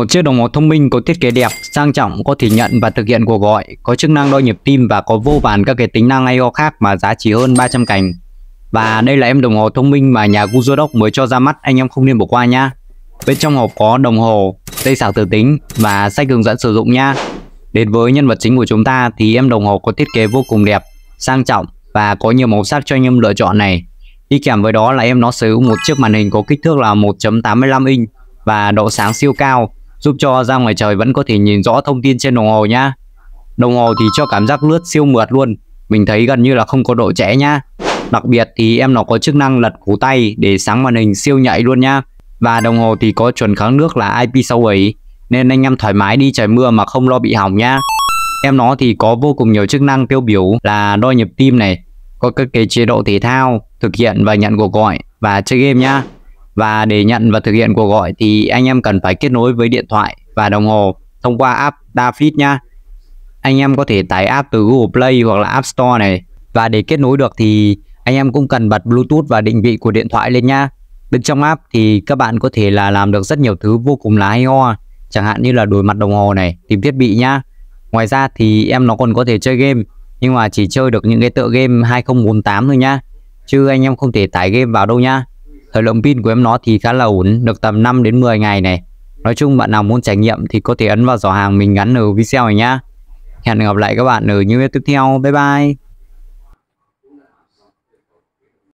Một chiếc đồng hồ thông minh có thiết kế đẹp, sang trọng, có thể nhận và thực hiện cuộc gọi, có chức năng đo nhịp tim và có vô vàn các cái tính năng io khác mà giá chỉ hơn 300 cành. Và đây là em đồng hồ thông minh mà nhà Guzodok mới cho ra mắt, anh em không nên bỏ qua nha. Bên trong hộp có đồng hồ, dây sạc từ tính và sách hướng dẫn sử dụng nha. Đến với nhân vật chính của chúng ta thì em đồng hồ có thiết kế vô cùng đẹp, sang trọng và có nhiều màu sắc cho anh em lựa chọn này. Đi kèm với đó là em nó sở hữu một chiếc màn hình có kích thước là 1.85 inch và độ sáng siêu cao giúp cho ra ngoài trời vẫn có thể nhìn rõ thông tin trên đồng hồ nhá. Đồng hồ thì cho cảm giác lướt siêu mượt luôn, mình thấy gần như là không có độ trễ nhá. Đặc biệt thì em nó có chức năng lật cổ tay để sáng màn hình siêu nhạy luôn nhá. Và đồng hồ thì có chuẩn kháng nước là IP67 nên anh em thoải mái đi trời mưa mà không lo bị hỏng nhá. Em nó thì có vô cùng nhiều chức năng tiêu biểu là đo nhịp tim này, có các cái chế độ thể thao, thực hiện và nhận cuộc gọi và chơi game nhá. Và để nhận và thực hiện cuộc gọi thì anh em cần phải kết nối với điện thoại và đồng hồ thông qua app Dafit nha. Anh em có thể tải app từ Google Play hoặc là App Store này. Và để kết nối được thì anh em cũng cần bật Bluetooth và định vị của điện thoại lên nha. Bên trong app thì các bạn có thể là làm được rất nhiều thứ vô cùng là hay ho. Chẳng hạn như là đổi mặt đồng hồ này, tìm thiết bị nha. Ngoài ra thì em nó còn có thể chơi game nhưng mà chỉ chơi được những cái tựa game 2048 thôi nha. Chứ anh em không thể tải game vào đâu nha. Thời lượng pin của em nó thì khá là ổn, được tầm 5 đến 10 ngày này. Nói chung bạn nào muốn trải nghiệm thì có thể ấn vào giỏ hàng mình gắn ở video này nhá. Hẹn gặp lại các bạn ở những video tiếp theo. Bye bye.